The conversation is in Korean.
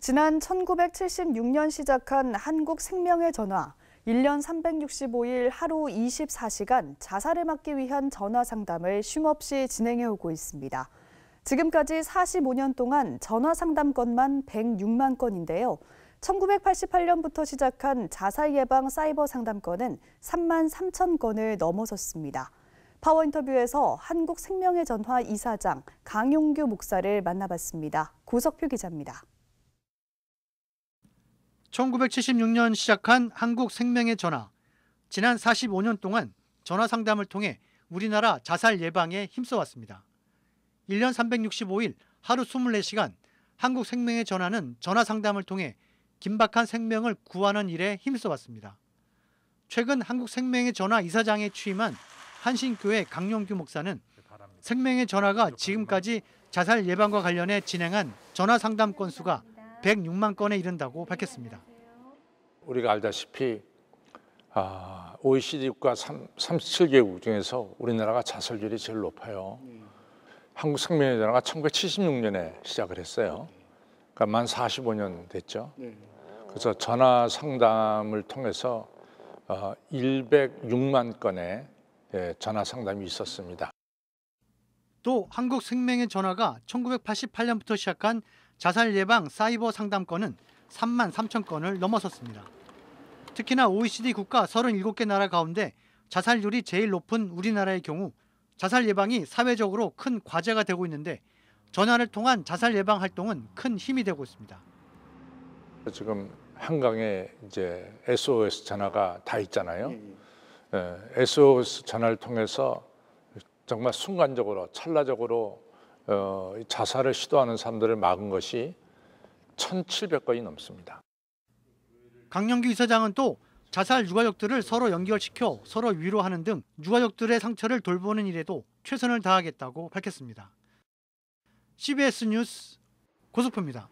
지난 1976년 시작한 한국 생명의 전화, 1년 365일 하루 24시간 자살을 막기 위한 전화 상담을 쉼없이 진행해 오고 있습니다. 지금까지 45년 동안 전화 상담 건만 106만 건인데요. 1988년부터 시작한 자살 예방 사이버 상담건은 3만 3천 건을 넘어섰습니다. 파워 인터뷰에서 한국생명의 전화 이사장 강용규 목사를 만나봤습니다. 고석표 기자입니다. 1976년 시작한 한국 생명의 전화. 지난 45년 동안 전화 상담을 통해 우리나라 자살 예방에 힘써왔습니다. 1년 365일 하루 24시간 한국 생명의 전화는 전화 상담을 통해 긴박한 생명을 구하는 일에 힘써왔습니다. 최근 한국 생명의 전화 이사장에 취임한 한신교회 강용규 목사는 생명의 전화가 지금까지 자살 예방과 관련해 진행한 전화 상담 건수가 106만 건에 이른다고 밝혔습니다. 우리가 알다시피 아, OECD 국가 3, 37개국 중에서 우리나라가 자살률이 제일 높아요. 한국 생명의전가 1976년에 시작을 했어요. 그러니까 만 45년 됐죠. 그래서 전화 상담을 통해서 106만 어, 건의 예, 전화 상담이 있었습니다. 또 한국 생명의 전화가 1988년부터 시작한 자살 예방 사이버 상담권은 3만 3천 건을 넘어섰습니다. 특히나 OECD 국가 37개 나라 가운데 자살률이 제일 높은 우리나라의 경우 자살 예방이 사회적으로 큰 과제가 되고 있는데 전화를 통한 자살 예방 활동은 큰 힘이 되고 있습니다. 지금 한강에 이제 SOS 전화가 다 있잖아요. 예, SOS 예. 예, 전화를 통해서 정말 순간적으로 찰나적으로 어, 자살을 시도하는 사람들을 막은 것이 1,700건이 넘습니다. 강영규 이사장은 또 자살 유가족들을 서로 연결시켜 서로 위로하는 등 유가족들의 상처를 돌보는 일에도 최선을 다하겠다고 밝혔습니다. CBS 뉴스 고소표입니다.